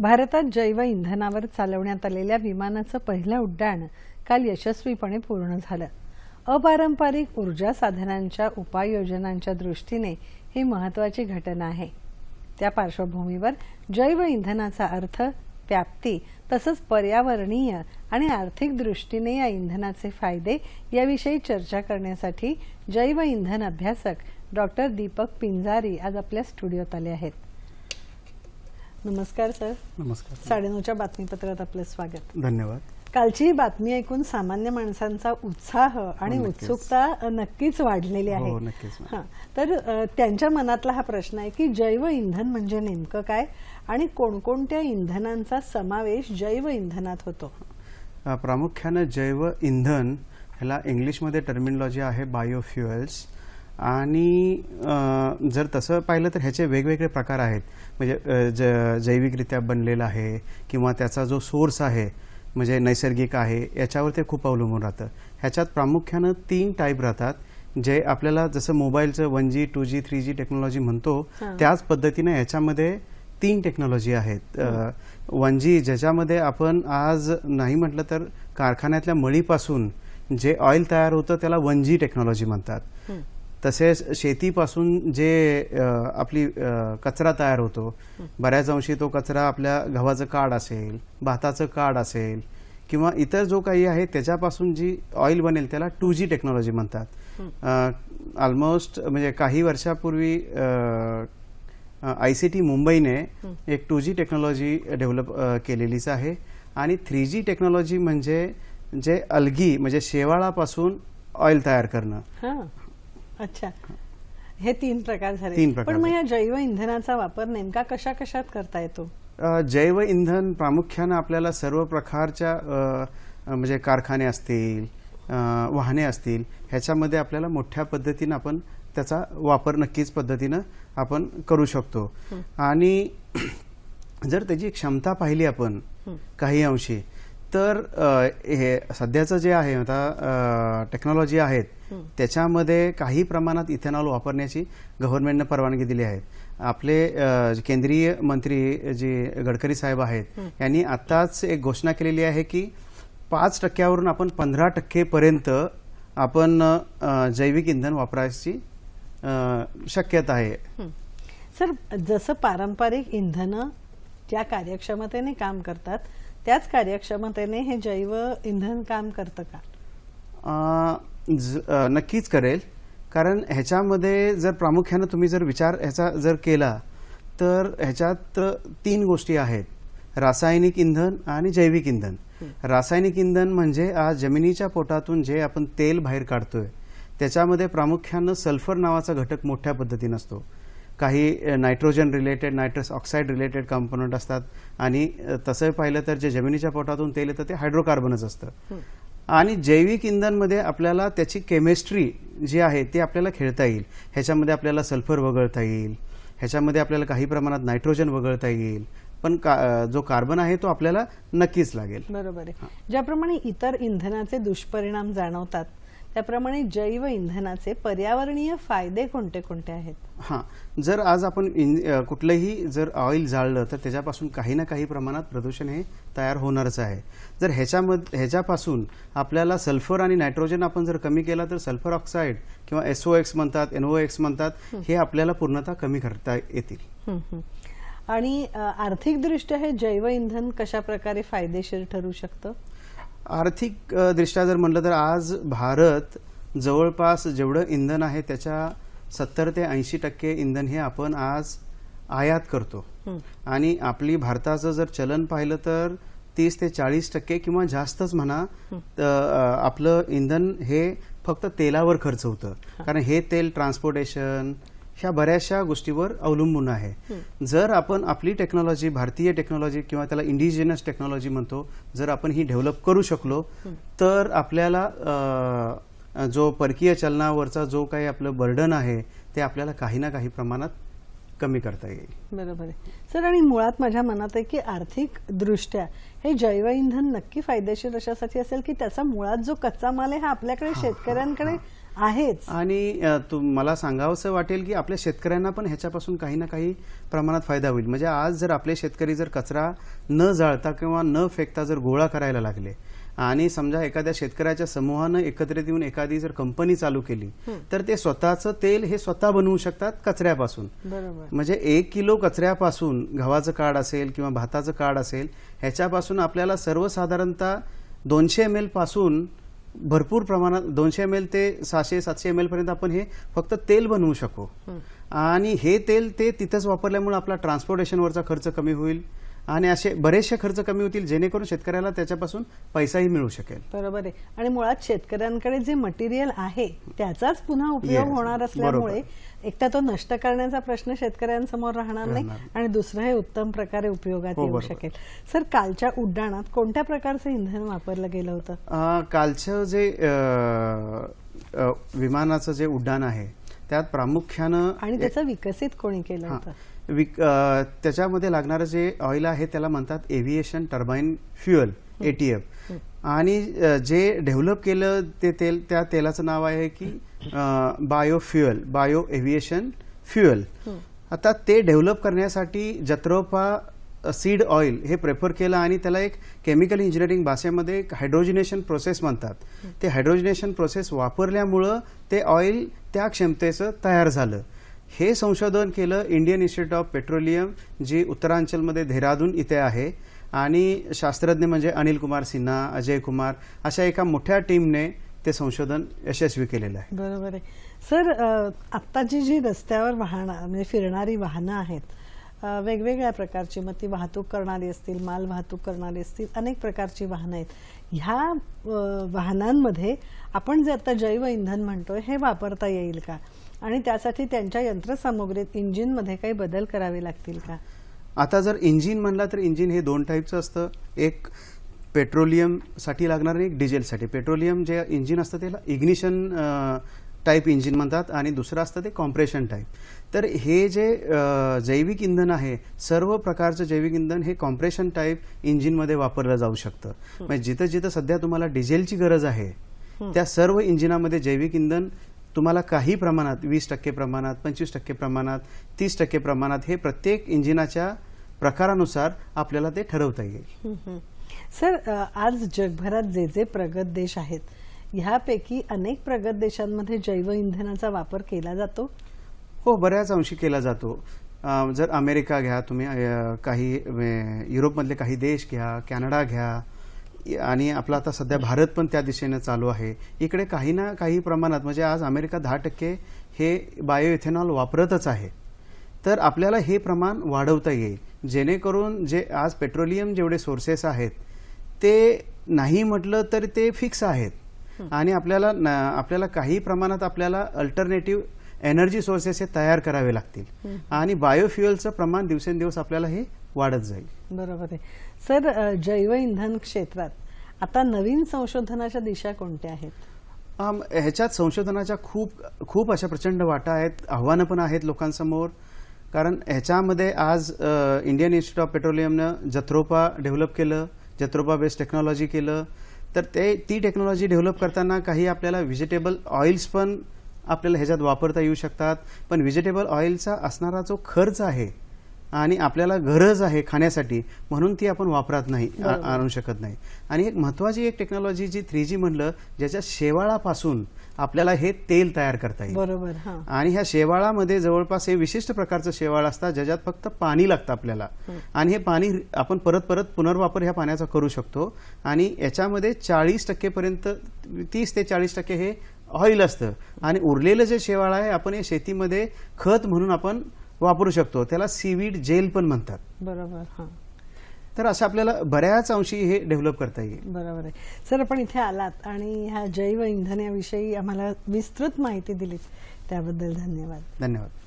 भारतात जैव इंधनावर चालवण्यात आलेल्या विमानाचं पहिलं उड्डाण काल यशस्वीपणे पूर्ण झालं अपारंपरिक ऊर्जा साधनांच्या उपाययोजनांच्या दृष्टीने ही महत्वाची घटना आहे त्या पार्श्वभूमीवर जैव इंधनाचा अर्थ व्याप्ती तसंच पर्यावरणीय आणि आर्थिक दृष्टीने या इंधनाचे फायदे याविषयी चर्चा करण्यासाठी जैव इंधन अभ्यासक डॉक्टर दीपक पिंजारी आज आपल्या स्टुडिओत आले आहेत नमस्कार सर नमस्कार साडेनऊच्या बातमीपत्रात आपलं स्वागत धन्यवाद कालची बातमी ऐकून सामान्य माणसांचा उत्साह आणि उत्सुकता नक्कीच वाढलेली आहे हो, तर त्यांच्या मनातला हा प्रश्न आहे की जैव इंधन म्हणजे नेमकं काय आणि कोणकोणत्या इंधनांचा समावेश जैव इंधनात होतो प्रामुख्यानं जैव इंधन ह्याला इंग्लिशमध्ये टर्मिनॉलॉजी आहे बायोफ्युएल्स आणि जर तसं पाहिलं तर ह्याचे वेगवेगळे प्रकार आहेत म्हणजे ज जैविकरित्या बनलेलं आहे किंवा त्याचा जो सोर्स आहे म्हणजे नैसर्गिक आहे याच्यावर ते खूप अवलंबून राहतं ह्याच्यात प्रामुख्यानं तीन टाईप राहतात जे आपल्याला जसं मोबाईलचं one G two G three G technology म्हणतो त्याच पद्धतीने याच्यामध्ये तीन टेक्नॉलॉजी आहेत वन जी ज्याच्यामध्ये आपण आज नाही म्हटलं तर कारखान्यातल्या मळीपासून जे ऑइल तयार होतं त्याला वन जी टेक्नॉलॉजी म्हणतात तसेच शेतीपासून जे आपली कचरा तयार होतो बऱ्याच अंशी तो कचरा आपल्या गव्हाचं काड असेल भाताचं काड असेल किंवा इतर जो काही आहे त्याच्यापासून जी ऑइल बनेल त्याला टू जी टेक्नॉलॉजी म्हणतात ऑलमोस्ट म्हणजे काही वर्षापूर्वी आय सी टी मुंबईने एक टू जी टेक्नॉलॉजी डेव्हलप केलेलीच आहे आणि थ्री जी टेक्नॉलॉजी म्हणजे जे अलगी म्हणजे शेवाळापासून ऑइल तयार करणं अच्छा हे तीन प्रकार झाले तीन प्रकार पण मग या जैव इंधनाचा वापर नेमका कशा कशात करता येतो जैव इंधन प्रामुख्यानं आपल्याला सर्व प्रकारच्या म्हणजे कारखाने असतील वाहने असतील ह्याच्यामध्ये आपल्याला मोठ्या पद्धतीनं आपण त्याचा वापर नक्कीच पद्धतीनं आपण करू शकतो आणि जर त्याची क्षमता पाहिली आपण काही अंशी तर हे सध्याचं जे आहे आता टेक्नॉलॉजी आहेत त्याच्यामध्ये काही प्रमाणात इथेनॉल वापरण्याची गव्हर्नमेंटनं परवानगी दिली आहे आपले केंद्रीय मंत्री जे गडकरी साहेब आहेत यांनी आताच एक घोषणा केलेली आहे की पाच टक्क्यावरून आपण पंधरा टक्केपर्यंत आपण जैविक इंधन वापरायची शक्यता आहे सर जसं पारंपरिक इंधन ज्या कार्यक्षमतेने काम करतात त्याच कार्यक्षमतेने हे जैव इंधन काम करतं का नक्कीच करेल कारण ह्याच्यामध्ये जर प्रामुख्यानं तुम्ही जर विचार ह्याचा जर केला तर ह्याच्यात तीन गोष्टी आहेत रासायनिक इंधन आणि जैविक इंधन रासायनिक इंधन म्हणजे आज जमिनीच्या पोटातून जे आपण तेल बाहेर काढतोय त्याच्यामध्ये प्रामुख्यानं सल्फर नावाचा घटक मोठ्या पद्धतीनं असतो काही nitrogen related nitrous oxide related component असतात आणि तसं पाहिलं तर जे जमिनीच्या पोटातून तेल येतं ते हायड्रोकार्बनच असतं आणि जैविक इंधनमध्ये आपल्याला त्याची केमिस्ट्री जी आहे ती आपल्याला खेळता येईल ह्याच्यामध्ये आपल्याला सल्फर वगळता येईल ह्याच्यामध्ये आपल्याला काही प्रमाणात नायट्रोजन वगळता येईल पण का जो कार्बन आहे तो आपल्याला नक्कीच लागेल बरोबर आहे ज्याप्रमाणे इतर इंधनाचे दुष्परिणाम जाणवतात त्याप्रमाणे जैव इंधनाचे पर्यावरणीय फायदे कोणते कोणते आहेत हां जर आज आपण कुठलंही जर ऑइल जाळलं तर त्याच्यापासून काही ना काही प्रमाणात प्रदूषण हे तयार होणारच आहे जर ह्याच्यामध ह्याच्यापासून आपल्याला सल्फर आणि नायट्रोजन आपण जर कमी केला तर सल्फर ऑक्साईड किंवा एसओ एक्स म्हणतात एनओ एक्स म्हणतात हे आपल्याला पूर्णतः कमी करता येतील आणि आर्थिकदृष्ट्या हे जैव इंधन कशा प्रकारे फायदेशीर ठरू शकतं आर्थिक दृष्ट्या जर म्हटलं तर आज भारत जवळपास जेवढं इंधन आहे त्याच्या सत्तर ते ऐंशी टक्के इंधन हे आपण आज आयात करतो आणि आपली भारताचं जर चलन पाहिलं तर तीस ते चाळीस टक्के किंवा जास्तच म्हणा आपलं इंधन हे फक्त तेलावर खर्च होतं कारण हे तेल ट्रान्सपोर्टेशन ह्या बऱ्याचशा गोष्टीवर अवलंबून आहे जर आपण आपली टेक्नॉलॉजी भारतीय टेक्नॉलॉजी किंवा त्याला इंडिजिनस टेक्नॉलॉजी म्हणतो जर आपण ही डेव्हलप करू शकलो तर आपल्याला जो परकीय चलनावरचा जो काही आपलं बर्डन आहे ते आपल्याला काही ना काही प्रमाणात कमी करता येईल बरोबर आहे सर आणि मुळात माझ्या मनात आहे की आर्थिक दृष्ट्या हे जैव इंधन नक्की फायदेशीर अशासाठी असेल की त्याचा मुळात जो कच्चा माल आहे हा आपल्याकडे शेतकऱ्यांकडे आहेत आणि मला असं वाटेल की आपल्या शेतकऱ्यांना पण ह्याच्यापासून काही ना काही प्रमाणात फायदा होईल म्हणजे आज जर आपले शेतकरी जर कचरा न जाळता किंवा न फेकता जर गोळा करायला लागले आणि समजा एखाद्या शेतकऱ्याच्या समूहानं एकत्रित येऊन एखादी जर कंपनी चालू केली तर ते स्वतःचं तेल हे स्वतः बनवू शकतात कचऱ्यापासून म्हणजे एक किलो कचऱ्यापासून गव्हाचं काड असेल किंवा भाताचं काड असेल ह्याच्यापासून आपल्याला सर्वसाधारणतः दोनशे एम एल पासून भरपूर प्रमाणात दोनशे एम एल ते सहाशे सातशे एम एल पर्यंत आपण हे फक्त तेल बनवू शकू आणि हे तेल ते तिथंच वापरल्यामुळे आपला ट्रान्सपोर्टेशनवरचा खर्च कमी होईल आणि असे बरेचसे खर्च कमी होतील जेणेकरून शेतकऱ्याला त्याच्यापासून पैसाही मिळू शकेल बरोबर आहे आणि मुळात शेतकऱ्यांकडे जे मटेरियल आहे त्याचाच पुन्हा उपयोग होणार असल्यामुळे एकटा तो नष्ट करण्याचा प्रश्न शेतकऱ्यांसमोर राहणार नाही आणि दुसरं हे उत्तम प्रकारे उपयोगात हो, येऊ शकेल सर कालच्या उड्डाणात कोणत्या प्रकारचं इंधन वापरलं गेलं होतं कालचं जे विमानाचं जे उड्डाण आहे त्यात प्रामुख्यानं आणि त्याचं विकसित कोणी केलं विक त्याच्यामध्ये लागणारं जे ऑइल आहे त्याला म्हणतात एव्हिएशन टर्बाईन फ्युएल एटीएफ आणि जे डेव्हलप केलं ते तेल त्या तेलाचं नाव आहे की biofuel bio aviation fuel आता ते डेव्हलप करण्यासाठी जत्रोपा सीड ऑइल हे प्रेफर केलं आणि त्याला एक केमिकल इंजिनिअरिंग भाषेमध्ये एक हायड्रोजिनेशन प्रोसेस म्हणतात ते हायड्रोजिनेशन प्रोसेस वापरल्यामुळं ते ऑइल त्या क्षमतेचं तयार झालं हे संशोधन केलं इंडियन इन्स्टिट्यूट ऑफ पेट्रोलियम जी उत्तरांचलमध्ये देहरादून इथे आहे आणि शास्त्रज्ञ म्हणजे अनिल कुमार सिन्हा अजय कुमार अशा एका मोठ्या टीमने ते संशोधन यशस्वी केलेलं आहे बरोबर आहे सर आत्ताची जी रस्त्यावर वाहना म्हणजे फिरणारी वाहनं आहेत वेगवेगळ्या प्रकारची मग ती वाहतूक करणारी असतील माल वाहतूक करणारी असतील अनेक प्रकारची वाहनं आहेत ह्या वाहनांमध्ये आपण जे आता जैव इंधन म्हणतो हे वापरता येईल का आणि त्यासाठी त्यांच्या यंत्रसामुग्रीत इंजिनमध्ये काही बदल करावे लागतील का आता जर इंजिन म्हणला तर इंजिन हे दोन टाईपचं असतं एक पेट्रोलियमसाठी लागणार आणि एक डिझेलसाठी पेट्रोलियम जे इंजिन असतं त्याला इग्निशन टाईप इंजिन म्हणतात आणि दुसरं असतं ते कॉम्प्रेशन टाईप तर हे जे जैविक इंधन आहे सर्व प्रकारचं जैविक इंधन हे कॉम्प्रेशन टाईप इंजिनमध्ये वापरलं जाऊ शकतं म्हणजे जिथं जिथं सध्या तुम्हाला डिझेलची गरज आहे त्या सर्व इंजिनामध्ये जैविक इंधन तुम्हाला काही प्रमाणात वीस टक्के प्रमाणात पंचवीस टक्के प्रमाणात तीस टक्के प्रमाणात हे प्रत्येक इंजिनाच्या प्रकारानुसार आपल्याला ते ठरवता येईल सर आज जगभरात जे जे प्रगत देश आहेत ह्यापैकी अनेक प्रगत देशांमध्ये जैव इंधनाचा वापर केला जातो हो बऱ्याच अंशी केला जातो जर अमेरिका घ्या तुम्ही काही युरोपमधले काही देश घ्या कॅनडा घ्या आणि आपला आता सध्या भारत पण त्या दिशेनं चालू आहे इकडे काही ना काही प्रमाणात म्हणजे आज अमेरिका दहा टक्के हे बायो इथेनॉल वापरतच आहे तर आपल्याला हे प्रमाण वाढवता येईल जेणेकरून जे आज पेट्रोलियम जेवढे सोर्सेस आहेत ते नाही म्हटलं तर ते फिक्स आहेत आणि आपल्याला आपल्याला काही प्रमाणात आपल्याला अल्टरनेटिव्ह एनर्जी सोर्सेस हे तयार करावे लागतील आणि बायोफ्युएलचं प्रमाण दिवसेंदिवस आपल्याला हे वाढत जाईल बरोबर आहे सर जैव इंधन क्षेत्रात आता नवीन संशोधनाच्या दिशा कोणत्या आहेत ह्याच्यात संशोधनाच्या खूप खूप अशा प्रचंड वाटा आहेत आव्हानं पण आहेत लोकांसमोर कारण ह्याच्यामध्ये आज इंडियन इन्स्टिट्यूट ऑफ पेट्रोलियमनं जथ्रोपा डेव्हलप केलं जथ्रोपा बेस्ड टेक्नॉलॉजी केलं तर ते ती टेक्नॉलॉजी डेव्हलप करताना काही आपल्याला व्हेजिटेबल ऑइल्स पण आपल्याला ह्याच्यात वापरता येऊ शकतात पण व्हेजिटेबल ऑइलचा असणारा जो खर्च आहे आणि आपल्याला गरज आहे खाण्यासाठी म्हणून ती आपण वापरात नाही आणू शकत नाही आणि एक महत्वाची एक टेक्नॉलॉजी जी थ्री जी म्हणलं ज्याच्या शेवाळापासून आपल्याला हे तेल तयार करता येईल बरोबर आणि ह्या शेवाळामध्ये जवळपास हे विशिष्ट प्रकारचं शेवाळ असतात ज्याच्यात फक्त पाणी लागतं आपल्याला आणि हे पाणी आपण परत परत पुनर्वापर ह्या पाण्याचा करू शकतो आणि याच्यामध्ये चाळीस टक्केपर्यंत तीस ते चाळीस टक्के हे ऑइल असतं आणि उरलेलं जे शेवाळ आहे आपण हे शेतीमध्ये खत म्हणून आपण वापरू शकतो त्याला सीवीड जेल पण म्हणतात बरोबर तर असं आपल्याला बऱ्याच अंशी हे डेव्हलप करता येईल बरोबर आहे सर आपण इथे आलात आणि ह्या जैव इंधनाविषयी आम्हाला विस्तृत माहिती दिलीत त्याबद्दल धन्यवाद धन्यवाद